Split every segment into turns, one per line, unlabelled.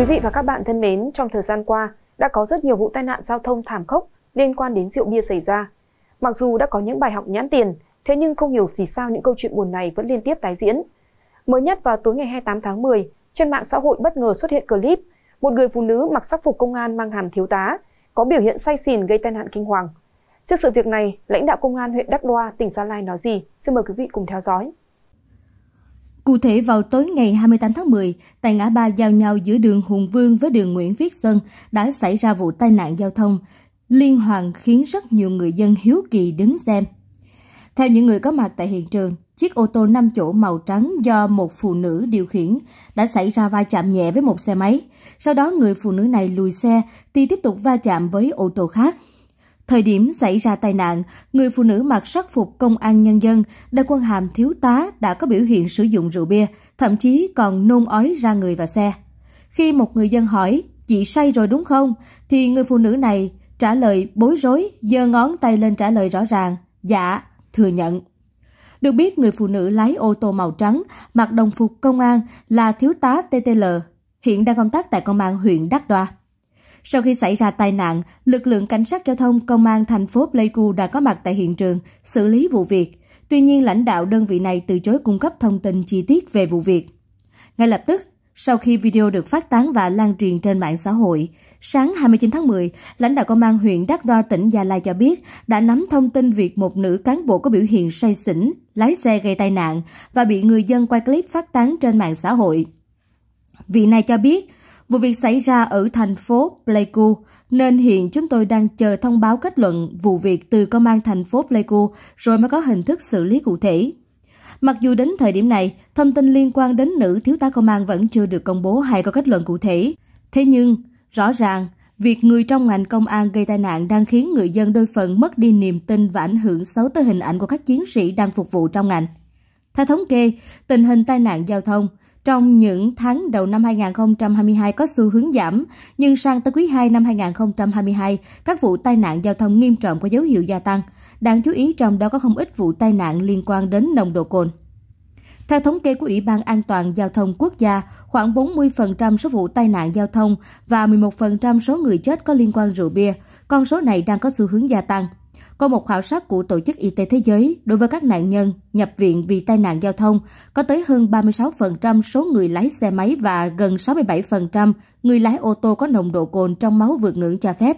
Quý vị và các bạn thân mến, trong thời gian qua đã có rất nhiều vụ tai nạn giao thông thảm khốc liên quan đến rượu bia xảy ra. Mặc dù đã có những bài học nhãn tiền, thế nhưng không hiểu vì sao những câu chuyện buồn này vẫn liên tiếp tái diễn. Mới nhất vào tối ngày 28 tháng 10, trên mạng xã hội bất ngờ xuất hiện clip một người phụ nữ mặc sắc phục công an mang hàm thiếu tá có biểu hiện say xỉn gây tai nạn kinh hoàng. Trước sự việc này, lãnh đạo công an huyện Đắk Đoa tỉnh Gia Lai nói gì? Xin mời quý vị cùng theo dõi.
Cụ thể vào tối ngày 28 tháng 10, tại ngã ba giao nhau giữa đường Hùng Vương với đường Nguyễn Viết Xuân đã xảy ra vụ tai nạn giao thông liên hoàn khiến rất nhiều người dân hiếu kỳ đứng xem. Theo những người có mặt tại hiện trường, chiếc ô tô 5 chỗ màu trắng do một phụ nữ điều khiển đã xảy ra va chạm nhẹ với một xe máy. Sau đó người phụ nữ này lùi xe thì tiếp tục va chạm với ô tô khác. Thời điểm xảy ra tai nạn, người phụ nữ mặc sắc phục công an nhân dân, đại quân hàm thiếu tá đã có biểu hiện sử dụng rượu bia, thậm chí còn nôn ói ra người và xe. Khi một người dân hỏi, chị say rồi đúng không? Thì người phụ nữ này trả lời bối rối, giơ ngón tay lên trả lời rõ ràng, dạ, thừa nhận. Được biết người phụ nữ lái ô tô màu trắng, mặc đồng phục công an là thiếu tá TTL, hiện đang công tác tại công an huyện Đắk Đoa. Sau khi xảy ra tai nạn, lực lượng cảnh sát giao thông công an thành phố Pleiku đã có mặt tại hiện trường xử lý vụ việc. Tuy nhiên, lãnh đạo đơn vị này từ chối cung cấp thông tin chi tiết về vụ việc. Ngay lập tức, sau khi video được phát tán và lan truyền trên mạng xã hội, sáng 29 tháng 10, lãnh đạo công an huyện Đắk Đo tỉnh Gia Lai cho biết đã nắm thông tin việc một nữ cán bộ có biểu hiện say xỉn, lái xe gây tai nạn và bị người dân quay clip phát tán trên mạng xã hội. Vị này cho biết, Vụ việc xảy ra ở thành phố Pleiku, nên hiện chúng tôi đang chờ thông báo kết luận vụ việc từ công an thành phố Pleiku rồi mới có hình thức xử lý cụ thể. Mặc dù đến thời điểm này, thông tin liên quan đến nữ thiếu tá công an vẫn chưa được công bố hay có kết luận cụ thể. Thế nhưng, rõ ràng, việc người trong ngành công an gây tai nạn đang khiến người dân đôi phần mất đi niềm tin và ảnh hưởng xấu tới hình ảnh của các chiến sĩ đang phục vụ trong ngành. Theo thống kê, tình hình tai nạn giao thông – trong những tháng đầu năm 2022 có xu hướng giảm, nhưng sang tới quý 2 năm 2022, các vụ tai nạn giao thông nghiêm trọng có dấu hiệu gia tăng. Đáng chú ý trong đó có không ít vụ tai nạn liên quan đến nồng độ cồn. Theo thống kê của Ủy ban An toàn Giao thông Quốc gia, khoảng 40% số vụ tai nạn giao thông và 11% số người chết có liên quan rượu bia. Con số này đang có xu hướng gia tăng. Có một khảo sát của Tổ chức Y tế Thế giới đối với các nạn nhân nhập viện vì tai nạn giao thông có tới hơn 36% số người lái xe máy và gần 67% người lái ô tô có nồng độ cồn trong máu vượt ngưỡng cho phép.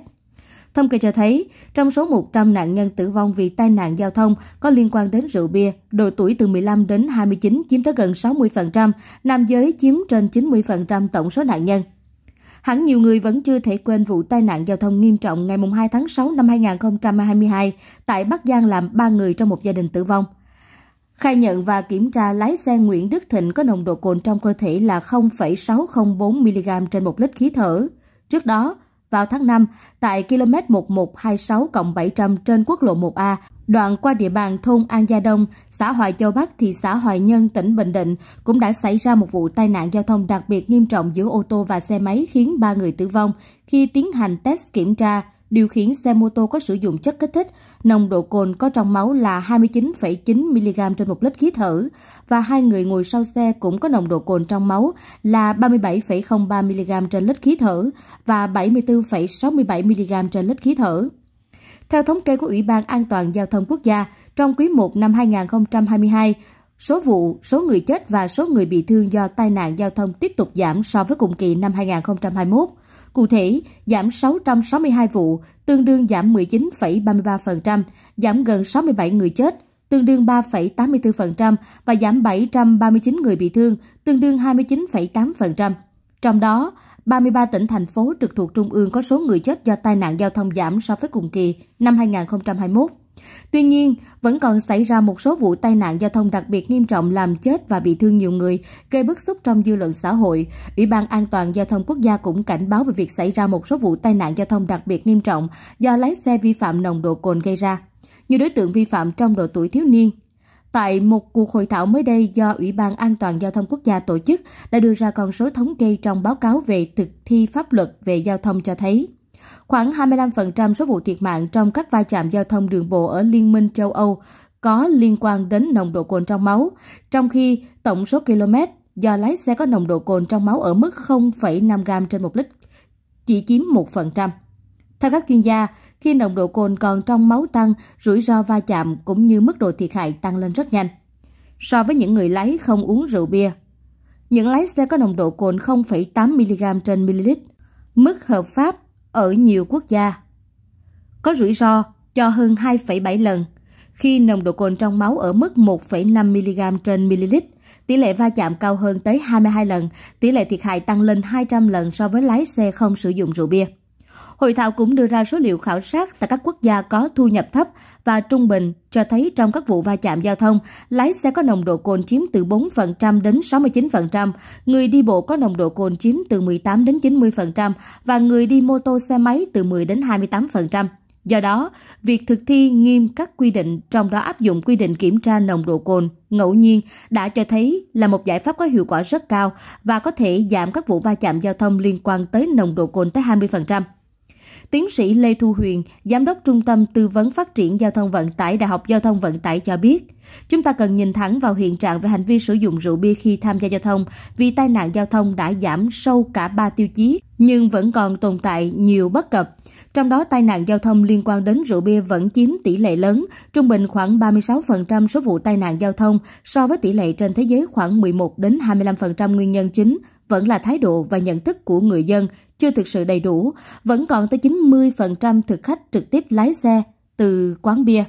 Thông kê cho thấy, trong số 100 nạn nhân tử vong vì tai nạn giao thông có liên quan đến rượu bia, độ tuổi từ 15 đến 29 chiếm tới gần 60%, nam giới chiếm trên 90% tổng số nạn nhân. Hẳn nhiều người vẫn chưa thể quên vụ tai nạn giao thông nghiêm trọng ngày 2 tháng 6 năm 2022 tại Bắc Giang làm 3 người trong một gia đình tử vong. Khai nhận và kiểm tra lái xe Nguyễn Đức Thịnh có nồng độ cồn trong cơ thể là 0,604mg trên một lít khí thở. Trước đó, vào tháng 5, tại km 1126 700 trên quốc lộ 1A, đoạn qua địa bàn thôn An Gia Đông, xã Hoài Châu Bắc, thị xã Hoài Nhân, tỉnh Bình Định cũng đã xảy ra một vụ tai nạn giao thông đặc biệt nghiêm trọng giữa ô tô và xe máy khiến ba người tử vong khi tiến hành test kiểm tra điều khiển xe mô tô có sử dụng chất kích thích, nồng độ cồn có trong máu là 29,9 mg trên một lít khí thở và hai người ngồi sau xe cũng có nồng độ cồn trong máu là 37,03 mg trên lít khí thở và 74,67 mg trên lít khí thở. Theo thống kê của Ủy ban An toàn giao thông quốc gia, trong quý 1 năm 2022, số vụ, số người chết và số người bị thương do tai nạn giao thông tiếp tục giảm so với cùng kỳ năm 2021. Cụ thể, giảm 662 vụ, tương đương giảm 19,33%, giảm gần 67 người chết, tương đương 3,84% và giảm 739 người bị thương, tương đương 29,8%. Trong đó, 33 tỉnh thành phố trực thuộc trung ương có số người chết do tai nạn giao thông giảm so với cùng kỳ năm 2021. Tuy nhiên, vẫn còn xảy ra một số vụ tai nạn giao thông đặc biệt nghiêm trọng làm chết và bị thương nhiều người, gây bức xúc trong dư luận xã hội. Ủy ban An toàn giao thông quốc gia cũng cảnh báo về việc xảy ra một số vụ tai nạn giao thông đặc biệt nghiêm trọng do lái xe vi phạm nồng độ cồn gây ra. Nhiều đối tượng vi phạm trong độ tuổi thiếu niên, Tại một cuộc hội thảo mới đây do Ủy ban An toàn Giao thông Quốc gia tổ chức đã đưa ra con số thống kê trong báo cáo về thực thi pháp luật về giao thông cho thấy khoảng 25% số vụ thiệt mạng trong các va chạm giao thông đường bộ ở Liên minh châu Âu có liên quan đến nồng độ cồn trong máu, trong khi tổng số km do lái xe có nồng độ cồn trong máu ở mức 0,5 g trên một lít chỉ chiếm 1%. Theo các chuyên gia, khi nồng độ cồn còn trong máu tăng, rủi ro va chạm cũng như mức độ thiệt hại tăng lên rất nhanh. So với những người lái không uống rượu bia, những lái xe có nồng độ cồn 0,8mg trên ml, mức hợp pháp ở nhiều quốc gia. Có rủi ro cho hơn 2,7 lần. Khi nồng độ cồn trong máu ở mức 1,5mg trên ml, tỷ lệ va chạm cao hơn tới 22 lần, tỷ lệ thiệt hại tăng lên 200 lần so với lái xe không sử dụng rượu bia. Hội thảo cũng đưa ra số liệu khảo sát tại các quốc gia có thu nhập thấp và trung bình cho thấy trong các vụ va chạm giao thông, lái xe có nồng độ cồn chiếm từ 4% đến 69%, người đi bộ có nồng độ cồn chiếm từ 18 đến 90% và người đi mô tô xe máy từ 10 đến 28%. Do đó, việc thực thi nghiêm các quy định trong đó áp dụng quy định kiểm tra nồng độ cồn ngẫu nhiên đã cho thấy là một giải pháp có hiệu quả rất cao và có thể giảm các vụ va chạm giao thông liên quan tới nồng độ cồn tới 20%. Tiến sĩ Lê Thu Huyền, Giám đốc Trung tâm Tư vấn Phát triển Giao thông Vận tải Đại học Giao thông Vận tải cho biết, chúng ta cần nhìn thẳng vào hiện trạng về hành vi sử dụng rượu bia khi tham gia giao thông vì tai nạn giao thông đã giảm sâu cả ba tiêu chí nhưng vẫn còn tồn tại nhiều bất cập. Trong đó tai nạn giao thông liên quan đến rượu bia vẫn chiếm tỷ lệ lớn, trung bình khoảng 36% số vụ tai nạn giao thông so với tỷ lệ trên thế giới khoảng 11 đến 25% nguyên nhân chính – vẫn là thái độ và nhận thức của người dân chưa thực sự đầy đủ, vẫn còn tới 90% thực khách trực tiếp lái xe từ quán bia.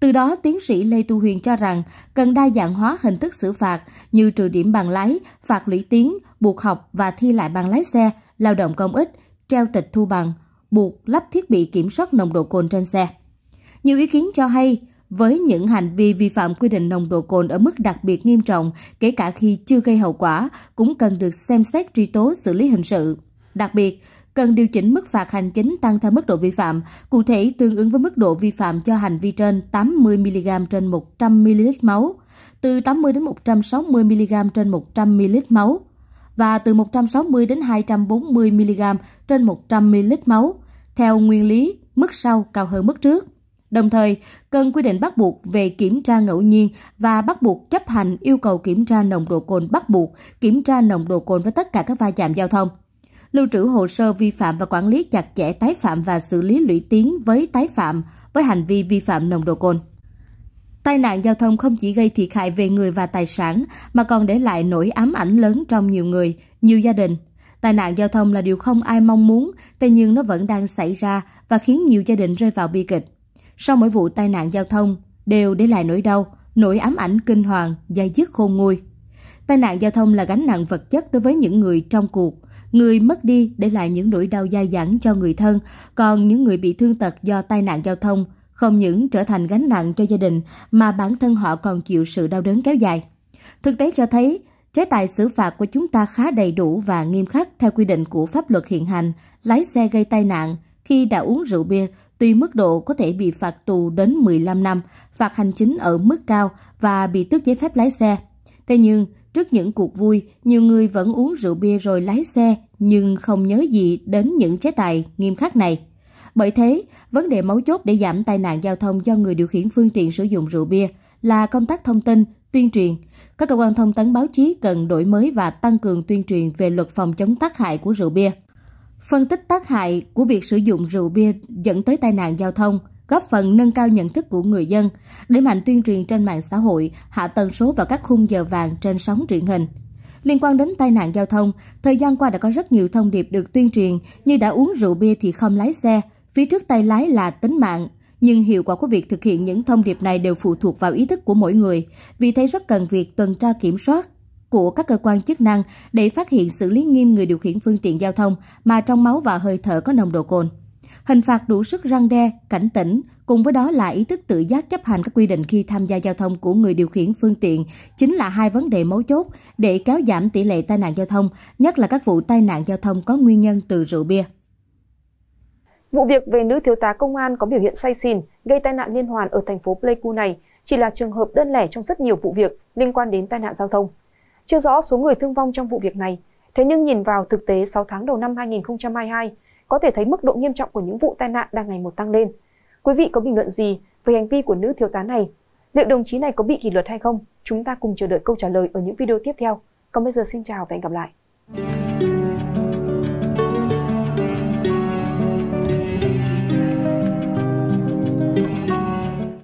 Từ đó, tiến sĩ Lê Tu Huyền cho rằng cần đa dạng hóa hình thức xử phạt như trừ điểm bằng lái, phạt lũy tiến, buộc học và thi lại bằng lái xe, lao động công ích, treo tịch thu bằng, buộc lắp thiết bị kiểm soát nồng độ cồn trên xe. Nhiều ý kiến cho hay, với những hành vi vi phạm quy định nồng độ cồn ở mức đặc biệt nghiêm trọng, kể cả khi chưa gây hậu quả, cũng cần được xem xét truy tố xử lý hình sự. Đặc biệt, cần điều chỉnh mức phạt hành chính tăng theo mức độ vi phạm, cụ thể tương ứng với mức độ vi phạm cho hành vi trên 80mg trên 100ml máu, từ 80 đến 160mg trên 100ml máu và từ 160 đến 240mg trên 100ml máu, theo nguyên lý mức sau cao hơn mức trước. Đồng thời, cần quy định bắt buộc về kiểm tra ngẫu nhiên và bắt buộc chấp hành yêu cầu kiểm tra nồng độ cồn bắt buộc, kiểm tra nồng độ cồn với tất cả các va chạm giao thông. Lưu trữ hồ sơ vi phạm và quản lý chặt chẽ tái phạm và xử lý lũy tiến với tái phạm với hành vi vi phạm nồng độ cồn. Tai nạn giao thông không chỉ gây thiệt hại về người và tài sản mà còn để lại nỗi ám ảnh lớn trong nhiều người, nhiều gia đình. Tai nạn giao thông là điều không ai mong muốn, thế nhưng nó vẫn đang xảy ra và khiến nhiều gia đình rơi vào bi kịch sau mỗi vụ tai nạn giao thông đều để lại nỗi đau, nỗi ám ảnh kinh hoàng, dai dứt khôn nguôi. Tai nạn giao thông là gánh nặng vật chất đối với những người trong cuộc. Người mất đi để lại những nỗi đau dai dẳng cho người thân, còn những người bị thương tật do tai nạn giao thông không những trở thành gánh nặng cho gia đình mà bản thân họ còn chịu sự đau đớn kéo dài. Thực tế cho thấy, chế tài xử phạt của chúng ta khá đầy đủ và nghiêm khắc theo quy định của pháp luật hiện hành, lái xe gây tai nạn khi đã uống rượu bia tuy mức độ có thể bị phạt tù đến 15 năm, phạt hành chính ở mức cao và bị tước giấy phép lái xe. Thế nhưng, trước những cuộc vui, nhiều người vẫn uống rượu bia rồi lái xe nhưng không nhớ gì đến những chế tài nghiêm khắc này. Bởi thế, vấn đề mấu chốt để giảm tai nạn giao thông do người điều khiển phương tiện sử dụng rượu bia là công tác thông tin, tuyên truyền. Các cơ quan thông tấn báo chí cần đổi mới và tăng cường tuyên truyền về luật phòng chống tác hại của rượu bia phân tích tác hại của việc sử dụng rượu bia dẫn tới tai nạn giao thông, góp phần nâng cao nhận thức của người dân, đẩy mạnh tuyên truyền trên mạng xã hội, hạ tần số và các khung giờ vàng trên sóng truyền hình. Liên quan đến tai nạn giao thông, thời gian qua đã có rất nhiều thông điệp được tuyên truyền như đã uống rượu bia thì không lái xe, phía trước tay lái là tính mạng. Nhưng hiệu quả của việc thực hiện những thông điệp này đều phụ thuộc vào ý thức của mỗi người, vì thế rất cần việc tuần tra kiểm soát, của các cơ quan chức năng để phát hiện xử lý nghiêm người điều khiển phương tiện giao thông mà trong máu và hơi thở có nồng độ cồn. Hình phạt đủ sức răng đe, cảnh tỉnh, cùng với đó là ý thức tự giác chấp hành các quy định khi tham gia giao thông của người điều khiển phương tiện chính là hai vấn đề mấu chốt để kéo giảm tỷ lệ tai nạn giao thông, nhất là các vụ tai nạn giao thông có nguyên nhân từ rượu bia.
Vụ việc về nữ thiếu tá công an có biểu hiện say xỉn gây tai nạn liên hoàn ở thành phố Pleiku này chỉ là trường hợp đơn lẻ trong rất nhiều vụ việc liên quan đến tai nạn giao thông. Chưa rõ số người thương vong trong vụ việc này, thế nhưng nhìn vào thực tế 6 tháng đầu năm 2022, có thể thấy mức độ nghiêm trọng của những vụ tai nạn đang ngày một tăng lên. Quý vị có bình luận gì về hành vi của nữ thiếu tá này? Liệu đồng chí này có bị kỷ luật hay không? Chúng ta cùng chờ đợi câu trả lời ở những video tiếp theo. Còn bây giờ xin chào và hẹn gặp lại.